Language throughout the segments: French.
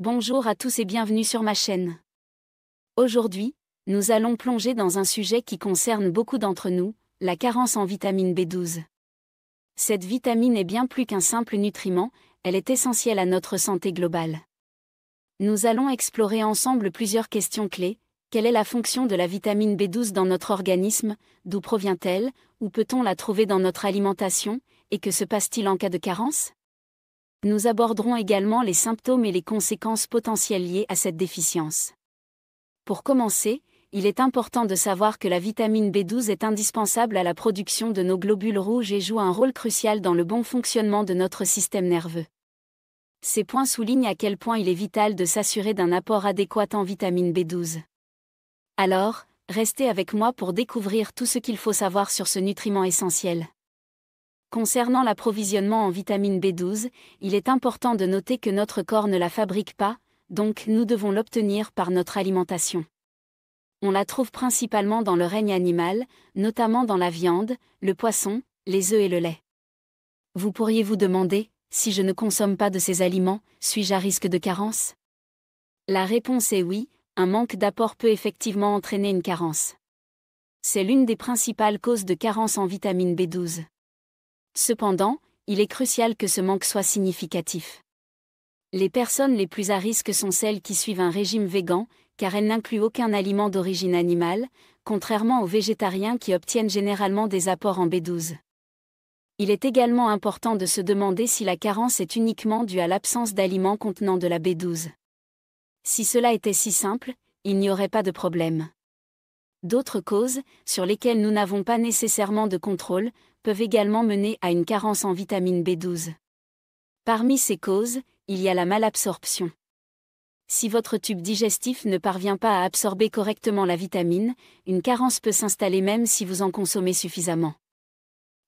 Bonjour à tous et bienvenue sur ma chaîne. Aujourd'hui, nous allons plonger dans un sujet qui concerne beaucoup d'entre nous, la carence en vitamine B12. Cette vitamine est bien plus qu'un simple nutriment, elle est essentielle à notre santé globale. Nous allons explorer ensemble plusieurs questions clés. Quelle est la fonction de la vitamine B12 dans notre organisme D'où provient-elle Où peut-on la trouver dans notre alimentation Et que se passe-t-il en cas de carence nous aborderons également les symptômes et les conséquences potentielles liées à cette déficience. Pour commencer, il est important de savoir que la vitamine B12 est indispensable à la production de nos globules rouges et joue un rôle crucial dans le bon fonctionnement de notre système nerveux. Ces points soulignent à quel point il est vital de s'assurer d'un apport adéquat en vitamine B12. Alors, restez avec moi pour découvrir tout ce qu'il faut savoir sur ce nutriment essentiel. Concernant l'approvisionnement en vitamine B12, il est important de noter que notre corps ne la fabrique pas, donc nous devons l'obtenir par notre alimentation. On la trouve principalement dans le règne animal, notamment dans la viande, le poisson, les œufs et le lait. Vous pourriez vous demander, si je ne consomme pas de ces aliments, suis-je à risque de carence La réponse est oui, un manque d'apport peut effectivement entraîner une carence. C'est l'une des principales causes de carence en vitamine B12. Cependant, il est crucial que ce manque soit significatif. Les personnes les plus à risque sont celles qui suivent un régime végan, car elles n'incluent aucun aliment d'origine animale, contrairement aux végétariens qui obtiennent généralement des apports en B12. Il est également important de se demander si la carence est uniquement due à l'absence d'aliments contenant de la B12. Si cela était si simple, il n'y aurait pas de problème. D'autres causes, sur lesquelles nous n'avons pas nécessairement de contrôle, peuvent également mener à une carence en vitamine B12. Parmi ces causes, il y a la malabsorption. Si votre tube digestif ne parvient pas à absorber correctement la vitamine, une carence peut s'installer même si vous en consommez suffisamment.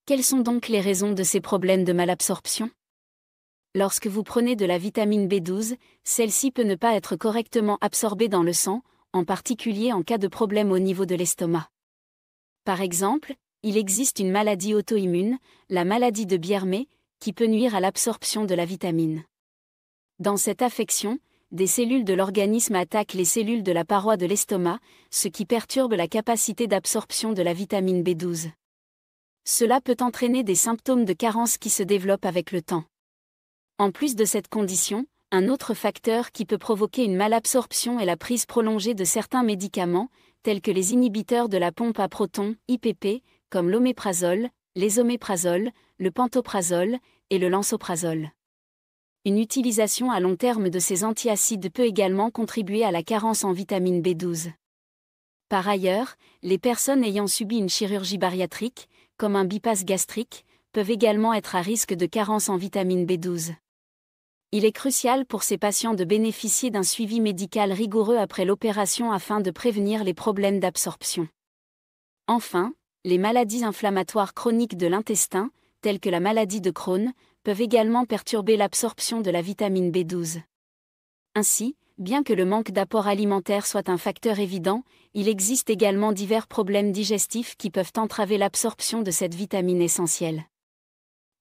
Quelles sont donc les raisons de ces problèmes de malabsorption Lorsque vous prenez de la vitamine B12, celle-ci peut ne pas être correctement absorbée dans le sang, en particulier en cas de problème au niveau de l'estomac. Par exemple, il existe une maladie auto-immune, la maladie de Biermé, qui peut nuire à l'absorption de la vitamine. Dans cette affection, des cellules de l'organisme attaquent les cellules de la paroi de l'estomac, ce qui perturbe la capacité d'absorption de la vitamine B12. Cela peut entraîner des symptômes de carence qui se développent avec le temps. En plus de cette condition, un autre facteur qui peut provoquer une malabsorption est la prise prolongée de certains médicaments, tels que les inhibiteurs de la pompe à protons, IPP, comme l'oméprazole, l'ésoméprazole, le pantoprazole et le lansoprazole. Une utilisation à long terme de ces antiacides peut également contribuer à la carence en vitamine B12. Par ailleurs, les personnes ayant subi une chirurgie bariatrique, comme un bypass gastrique, peuvent également être à risque de carence en vitamine B12. Il est crucial pour ces patients de bénéficier d'un suivi médical rigoureux après l'opération afin de prévenir les problèmes d'absorption. Enfin, les maladies inflammatoires chroniques de l'intestin, telles que la maladie de Crohn, peuvent également perturber l'absorption de la vitamine B12. Ainsi, bien que le manque d'apport alimentaire soit un facteur évident, il existe également divers problèmes digestifs qui peuvent entraver l'absorption de cette vitamine essentielle.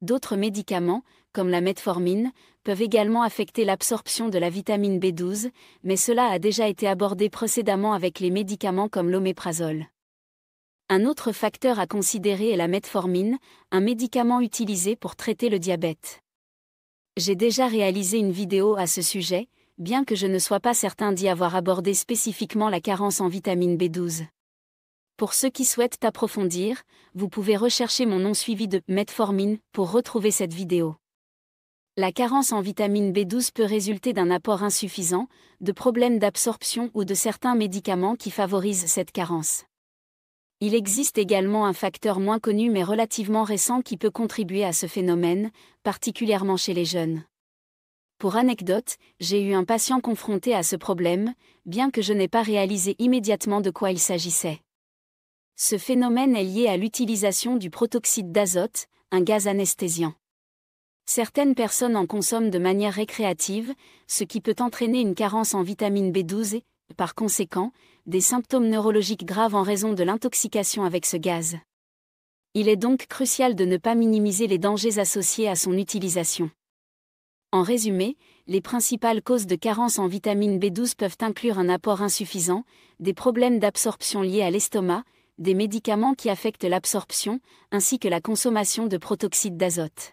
D'autres médicaments, comme la metformine, peuvent également affecter l'absorption de la vitamine B12, mais cela a déjà été abordé précédemment avec les médicaments comme l'oméprazole. Un autre facteur à considérer est la metformine, un médicament utilisé pour traiter le diabète. J'ai déjà réalisé une vidéo à ce sujet, bien que je ne sois pas certain d'y avoir abordé spécifiquement la carence en vitamine B12. Pour ceux qui souhaitent approfondir, vous pouvez rechercher mon nom suivi de metformine pour retrouver cette vidéo. La carence en vitamine B12 peut résulter d'un apport insuffisant, de problèmes d'absorption ou de certains médicaments qui favorisent cette carence. Il existe également un facteur moins connu mais relativement récent qui peut contribuer à ce phénomène, particulièrement chez les jeunes. Pour anecdote, j'ai eu un patient confronté à ce problème, bien que je n'ai pas réalisé immédiatement de quoi il s'agissait. Ce phénomène est lié à l'utilisation du protoxyde d'azote, un gaz anesthésiant. Certaines personnes en consomment de manière récréative, ce qui peut entraîner une carence en vitamine B12 et, par conséquent, des symptômes neurologiques graves en raison de l'intoxication avec ce gaz. Il est donc crucial de ne pas minimiser les dangers associés à son utilisation. En résumé, les principales causes de carence en vitamine B12 peuvent inclure un apport insuffisant, des problèmes d'absorption liés à l'estomac, des médicaments qui affectent l'absorption, ainsi que la consommation de protoxyde d'azote.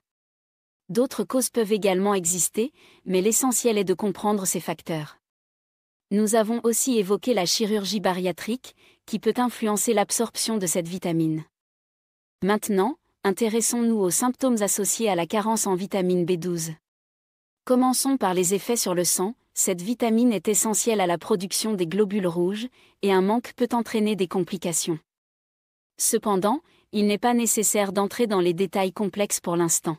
D'autres causes peuvent également exister, mais l'essentiel est de comprendre ces facteurs. Nous avons aussi évoqué la chirurgie bariatrique, qui peut influencer l'absorption de cette vitamine. Maintenant, intéressons-nous aux symptômes associés à la carence en vitamine B12. Commençons par les effets sur le sang, cette vitamine est essentielle à la production des globules rouges, et un manque peut entraîner des complications. Cependant, il n'est pas nécessaire d'entrer dans les détails complexes pour l'instant.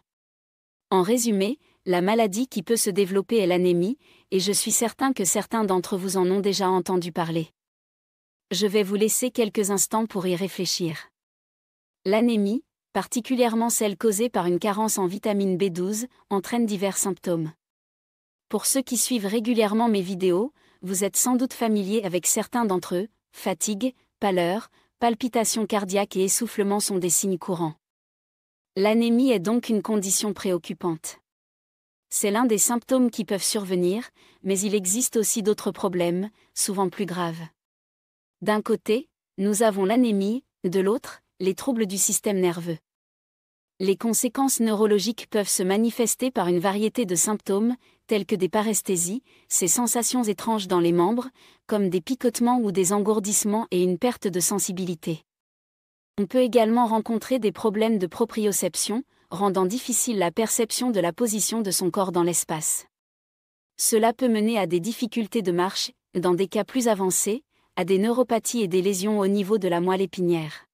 En résumé, la maladie qui peut se développer est l'anémie, et je suis certain que certains d'entre vous en ont déjà entendu parler. Je vais vous laisser quelques instants pour y réfléchir. L'anémie, particulièrement celle causée par une carence en vitamine B12, entraîne divers symptômes. Pour ceux qui suivent régulièrement mes vidéos, vous êtes sans doute familier avec certains d'entre eux, fatigue, pâleur, palpitations cardiaques et essoufflement sont des signes courants. L'anémie est donc une condition préoccupante. C'est l'un des symptômes qui peuvent survenir, mais il existe aussi d'autres problèmes, souvent plus graves. D'un côté, nous avons l'anémie, de l'autre, les troubles du système nerveux. Les conséquences neurologiques peuvent se manifester par une variété de symptômes, tels que des paresthésies, ces sensations étranges dans les membres, comme des picotements ou des engourdissements et une perte de sensibilité. On peut également rencontrer des problèmes de proprioception, rendant difficile la perception de la position de son corps dans l'espace. Cela peut mener à des difficultés de marche, dans des cas plus avancés, à des neuropathies et des lésions au niveau de la moelle épinière.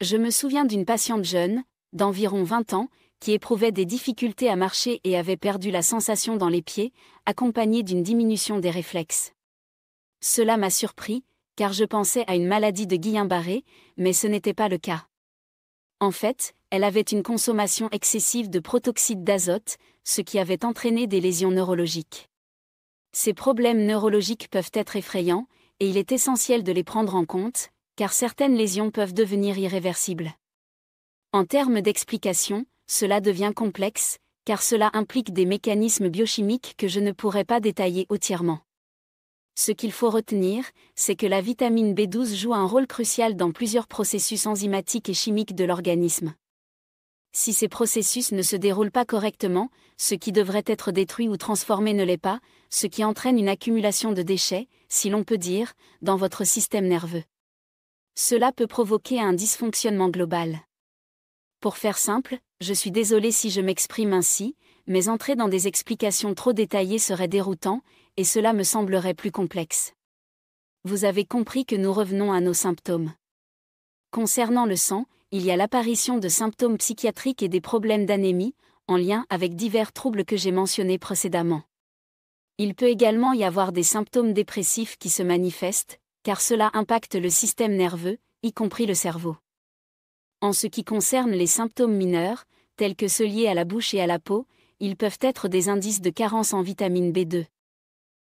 Je me souviens d'une patiente jeune, d'environ 20 ans, qui éprouvait des difficultés à marcher et avait perdu la sensation dans les pieds, accompagnée d'une diminution des réflexes. Cela m'a surpris, car je pensais à une maladie de Guillain-Barré, mais ce n'était pas le cas. En fait, elle avait une consommation excessive de protoxyde d'azote, ce qui avait entraîné des lésions neurologiques. Ces problèmes neurologiques peuvent être effrayants, et il est essentiel de les prendre en compte, car certaines lésions peuvent devenir irréversibles. En termes d'explication, cela devient complexe, car cela implique des mécanismes biochimiques que je ne pourrais pas détailler entièrement. Ce qu'il faut retenir, c'est que la vitamine B12 joue un rôle crucial dans plusieurs processus enzymatiques et chimiques de l'organisme si ces processus ne se déroulent pas correctement, ce qui devrait être détruit ou transformé ne l'est pas, ce qui entraîne une accumulation de déchets, si l'on peut dire, dans votre système nerveux. Cela peut provoquer un dysfonctionnement global. Pour faire simple, je suis désolé si je m'exprime ainsi, mais entrer dans des explications trop détaillées serait déroutant, et cela me semblerait plus complexe. Vous avez compris que nous revenons à nos symptômes. Concernant le sang, il y a l'apparition de symptômes psychiatriques et des problèmes d'anémie, en lien avec divers troubles que j'ai mentionnés précédemment. Il peut également y avoir des symptômes dépressifs qui se manifestent, car cela impacte le système nerveux, y compris le cerveau. En ce qui concerne les symptômes mineurs, tels que ceux liés à la bouche et à la peau, ils peuvent être des indices de carence en vitamine B2.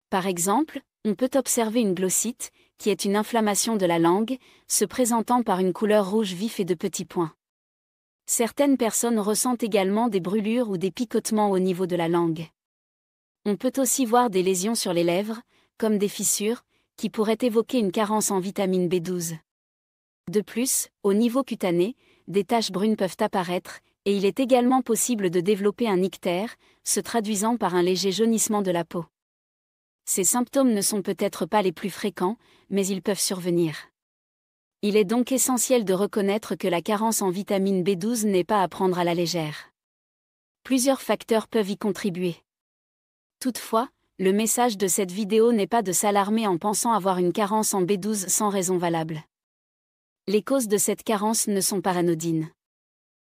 Par exemple, on peut observer une glossite, qui est une inflammation de la langue, se présentant par une couleur rouge vif et de petits points. Certaines personnes ressentent également des brûlures ou des picotements au niveau de la langue. On peut aussi voir des lésions sur les lèvres, comme des fissures, qui pourraient évoquer une carence en vitamine B12. De plus, au niveau cutané, des taches brunes peuvent apparaître, et il est également possible de développer un ictère, se traduisant par un léger jaunissement de la peau. Ces symptômes ne sont peut-être pas les plus fréquents, mais ils peuvent survenir. Il est donc essentiel de reconnaître que la carence en vitamine B12 n'est pas à prendre à la légère. Plusieurs facteurs peuvent y contribuer. Toutefois, le message de cette vidéo n'est pas de s'alarmer en pensant avoir une carence en B12 sans raison valable. Les causes de cette carence ne sont pas anodines.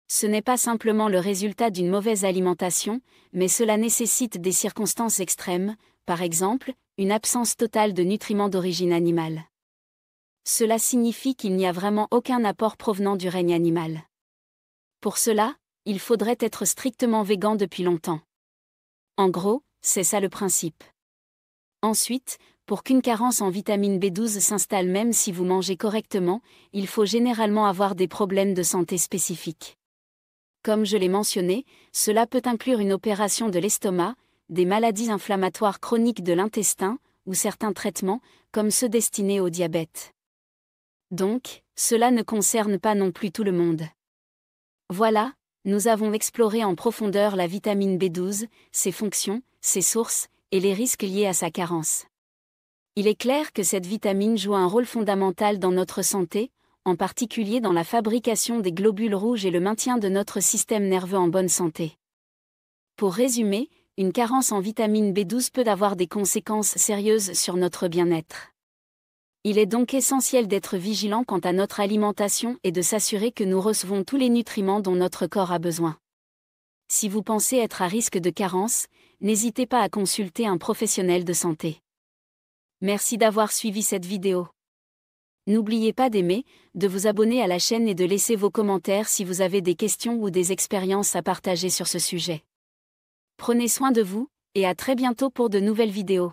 Ce n'est pas simplement le résultat d'une mauvaise alimentation, mais cela nécessite des circonstances extrêmes, par exemple, une absence totale de nutriments d'origine animale. Cela signifie qu'il n'y a vraiment aucun apport provenant du règne animal. Pour cela, il faudrait être strictement végan depuis longtemps. En gros, c'est ça le principe. Ensuite, pour qu'une carence en vitamine B12 s'installe même si vous mangez correctement, il faut généralement avoir des problèmes de santé spécifiques. Comme je l'ai mentionné, cela peut inclure une opération de l'estomac, des maladies inflammatoires chroniques de l'intestin, ou certains traitements, comme ceux destinés au diabète. Donc, cela ne concerne pas non plus tout le monde. Voilà, nous avons exploré en profondeur la vitamine B12, ses fonctions, ses sources, et les risques liés à sa carence. Il est clair que cette vitamine joue un rôle fondamental dans notre santé, en particulier dans la fabrication des globules rouges et le maintien de notre système nerveux en bonne santé. Pour résumer, une carence en vitamine B12 peut avoir des conséquences sérieuses sur notre bien-être. Il est donc essentiel d'être vigilant quant à notre alimentation et de s'assurer que nous recevons tous les nutriments dont notre corps a besoin. Si vous pensez être à risque de carence, n'hésitez pas à consulter un professionnel de santé. Merci d'avoir suivi cette vidéo. N'oubliez pas d'aimer, de vous abonner à la chaîne et de laisser vos commentaires si vous avez des questions ou des expériences à partager sur ce sujet. Prenez soin de vous, et à très bientôt pour de nouvelles vidéos.